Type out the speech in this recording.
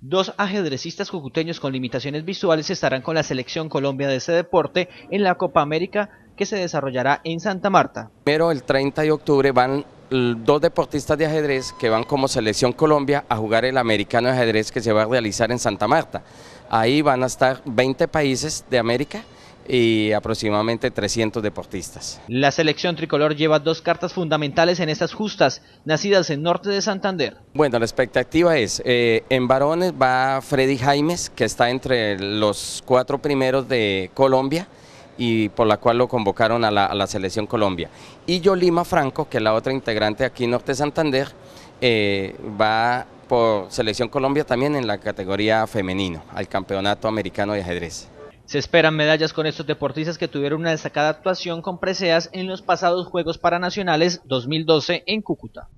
Dos ajedrecistas cucuteños con limitaciones visuales estarán con la selección Colombia de ese deporte en la Copa América que se desarrollará en Santa Marta. Primero, el 30 de octubre van dos deportistas de ajedrez que van como selección Colombia a jugar el americano de ajedrez que se va a realizar en Santa Marta. Ahí van a estar 20 países de América y aproximadamente 300 deportistas. La selección tricolor lleva dos cartas fundamentales en estas justas, nacidas en Norte de Santander. Bueno, la expectativa es, eh, en varones va Freddy Jaimes, que está entre los cuatro primeros de Colombia y por la cual lo convocaron a la, selección Colombia. Y Yolima Franco, que es la otra integrante aquí en Norte de Santander, eh, va por selección Colombia también en la categoría femenino, al Campeonato Americano de Ajedrez. Se esperan medallas con estos deportistas que tuvieron una destacada actuación con preseas en los pasados Juegos Paranacionales 2012 en Cúcuta.